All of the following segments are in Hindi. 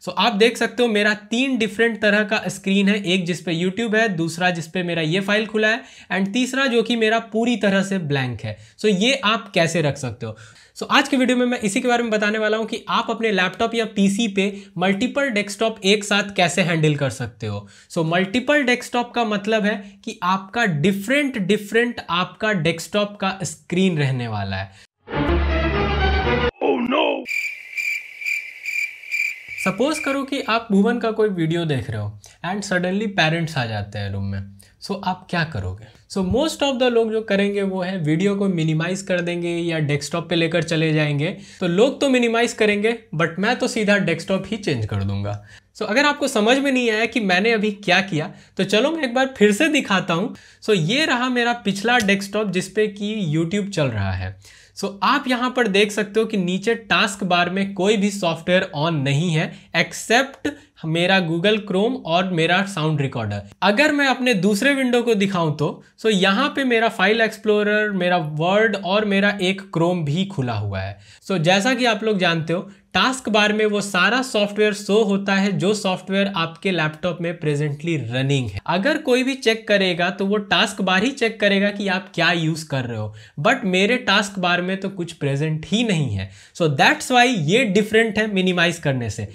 सो so, आप देख सकते हो मेरा तीन डिफरेंट तरह का स्क्रीन है एक जिस पे यूट्यूब है दूसरा जिस पे मेरा ये फाइल खुला है एंड तीसरा जो कि मेरा पूरी तरह से ब्लैंक है सो so, ये आप कैसे रख सकते हो सो so, आज के वीडियो में मैं इसी के बारे में बताने वाला हूँ कि आप अपने लैपटॉप या पीसी पे मल्टीपल डेस्कटॉप एक साथ कैसे हैंडल कर सकते हो सो मल्टीपल डेस्कटॉप का मतलब है कि आपका डिफरेंट डिफरेंट आपका डेस्कटॉप का स्क्रीन रहने वाला है oh, no. सपोज करो कि आप भुवन का कोई वीडियो देख रहे हो एंड सडनली पेरेंट्स आ जाते हैं रूम में सो so, आप क्या करोगे सो मोस्ट ऑफ द लोग जो करेंगे वो है वीडियो को मिनिमाइज कर देंगे या डेस्कटॉप पे लेकर चले जाएंगे तो लोग तो मिनिमाइज करेंगे बट मैं तो सीधा डेस्कटॉप ही चेंज कर दूंगा सो so, अगर आपको समझ में नहीं आया कि मैंने अभी क्या किया तो चलो मैं एक बार फिर से दिखाता हूँ सो so, ये रहा मेरा पिछला डेस्कटॉप जिसपे कि यूट्यूब चल रहा है सो so, आप यहां पर देख सकते हो कि नीचे टास्क बार में कोई भी सॉफ्टवेयर ऑन नहीं है एक्सेप्ट मेरा गूगल क्रोम और मेरा साउंड रिकॉर्डर अगर मैं अपने दूसरे विंडो को दिखाऊं तो सो यहाँ पे मेरा फाइल एक्सप्लोरर मेरा वर्ड और मेरा एक क्रोम भी खुला हुआ है सो जैसा कि आप लोग जानते हो टास्क बार में वो सारा सॉफ्टवेयर शो होता है जो सॉफ्टवेयर आपके लैपटॉप में प्रेजेंटली रनिंग है अगर कोई भी चेक करेगा तो वो टास्क बार ही चेक करेगा कि आप क्या यूज कर रहे हो बट मेरे टास्क बार में तो कुछ प्रेजेंट ही नहीं है सो दैट्स वाई ये डिफरेंट है मिनिमाइज करने से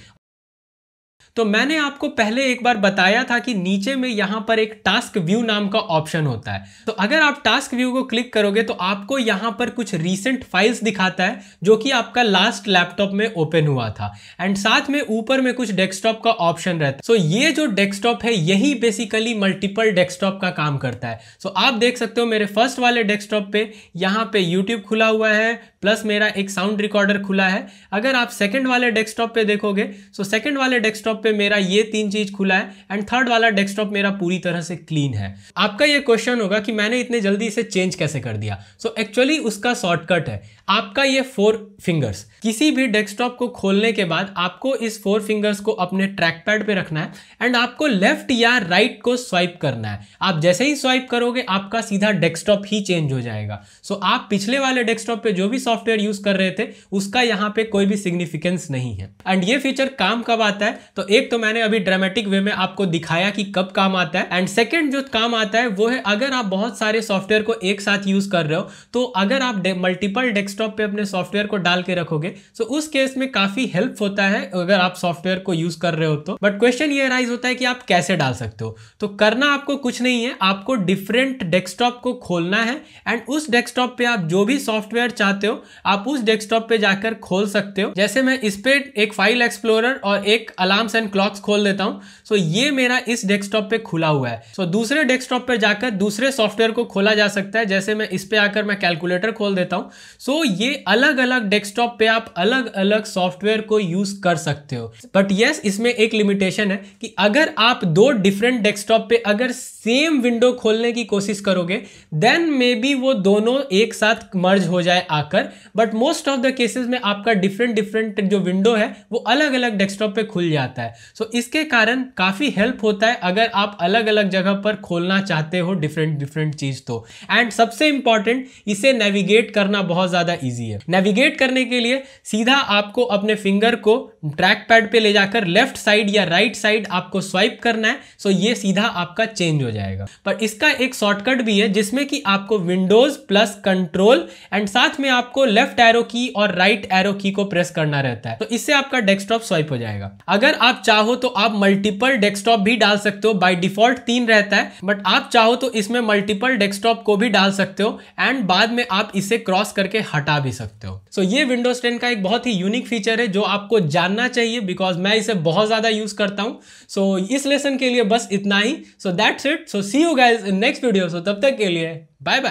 तो मैंने आपको पहले एक बार बताया था कि नीचे में यहां पर एक टास्क व्यू नाम का ऑप्शन होता है तो अगर आप टास्क व्यू को क्लिक करोगे तो आपको यहां पर कुछ रीसेंट फाइल्स दिखाता है जो कि आपका लास्ट लैपटॉप में ओपन हुआ था एंड साथ में ऊपर में कुछ डेस्कटॉप का ऑप्शन रहता है सो so, ये जो डेस्कटॉप है यही बेसिकली मल्टीपल डेस्कटॉप का काम करता है सो so, आप देख सकते हो मेरे फर्स्ट वाले डेस्कटॉप पे यहाँ पे यूट्यूब खुला हुआ है प्लस मेरा एक साउंड रिकॉर्डर खुला है अगर आप सेकेंड वाले डेस्कटॉप पे देखोगे सो सेकेंड वाले डेस्कटॉप डेस्कटॉप पे मेरा ये तीन चीज खुला है एंड थर्ड वाला डेस्कटॉप मेरा पूरी तरह से क्लीन है आपका ये क्वेश्चन होगा कि मैंने इतने जल्दी इसे चेंज कैसे कर दिया सो so, एक्चुअली उसका शॉर्टकट है आपका ये फोर फिंगर्स किसी भी डेस्कटॉप को खोलने के बाद आपको इस फोर फिंगर्स को अपने ट्रैक पैड पर रखना है एंड आपको लेफ्ट या राइट right को स्वाइप करना है आप जैसे ही स्वाइप करोगे आपका सीधा डेस्कटॉप ही चेंज हो जाएगा सो so, आप पिछले वाले डेस्कटॉप पे जो भी सॉफ्टवेयर यूज कर रहे थे उसका यहाँ पे कोई भी सिग्निफिकेंस नहीं है एंड ये फीचर काम कब आता है तो तो एक तो मैंने अभी ड्रामेटिक वे में आपको दिखाया कि कब काम आता है एंड सेकेंड जो काम आता है वो है अगर आप बहुत सारे सॉफ्टवेयर को एक साथ यूज कर रहे हो तो अगर आप मल्टीपल डेस्कटॉप पे अपने सॉफ्टवेयर को डाल के रखोगे तो उस केस में काफी हेल्प होता है अगर आप सॉफ्टवेयर को यूज कर रहे हो तो बट क्वेश्चन ये राइज होता है कि आप कैसे डाल सकते हो तो करना आपको कुछ नहीं है आपको डिफरेंट डेस्कटॉप को खोलना है एंड उस डेस्कटॉप पे आप जो भी सॉफ्टवेयर चाहते हो आप उस डेस्कटॉप पे जाकर खोल सकते हो जैसे मैं इस पे एक फाइल एक्सप्लोरर और एक अलार्म अलार्म्स एंड क्लॉक्स खोल देता हूं सो so, ये मेरा इस डेस्कटॉप पे खुला हुआ है सो so, दूसरे डेस्कटॉप पे जाकर दूसरे सॉफ्टवेयर को खोला जा सकता है जैसे मैं इस पे आकर मैं कैलकुलेटर खोल देता हूं सो so, ये अलग अलग डेस्कटॉप पे आप अलग अलग सॉफ्टवेयर को यूज कर सकते हो बट येस yes, इसमें एक लिमिटेशन है कि अगर आप दो डिफरेंट डेस्कटॉप पे अगर सेम विंडो खोलने की कोशिश करोगे देन मे बी वो दोनों एक साथ मर्ज हो जाए आकर but most of the cases में आपका डिफरेंट डिफरेंट जो विंडो है वो अलग अलग डेस्कटॉप पे खुल जाता है जाता है सो so, इसके कारण काफ़ी हेल्प होता है अगर आप अलग अलग जगह पर खोलना चाहते हो डिफरेंट डिफरेंट चीज़ तो एंड सबसे इम्पॉर्टेंट इसे नेविगेट करना बहुत ज़्यादा ईजी है नेविगेट करने के लिए सीधा आपको अपने फिंगर को ट्रैक पैड पर ले जाकर लेफ्ट साइड या राइट right साइड आपको स्वाइप करना है सो so ये सीधा आपका चेंज हो जाएगा पर इसका एक शॉर्टकट भी है जिसमें कि आपको विंडोज प्लस कंट्रोल एंड साथ में आपको लेफ्ट एरो की और राइट right एरो की को प्रेस करना रहता है तो इससे आपका डेस्कटॉप स्वाइप हो जाएगा अगर आप चाहो तो आप मल्टीपल डेस्कटॉप भी डाल सकते हो बाय डिफॉल्ट तीन रहता है बट आप चाहो तो इसमें मल्टीपल डेस्कटॉप को भी डाल सकते हो एंड बाद में आप इसे क्रॉस करके हटा भी सकते हो सो so, ये विंडोज टेन का एक बहुत ही यूनिक फीचर है जो आपको जानना चाहिए बिकॉज मैं इसे बहुत ज़्यादा यूज़ करता हूँ सो so, इस लेसन के लिए बस इतना ही so that's it so see you guys next video so तब तक के लिए बाय बाय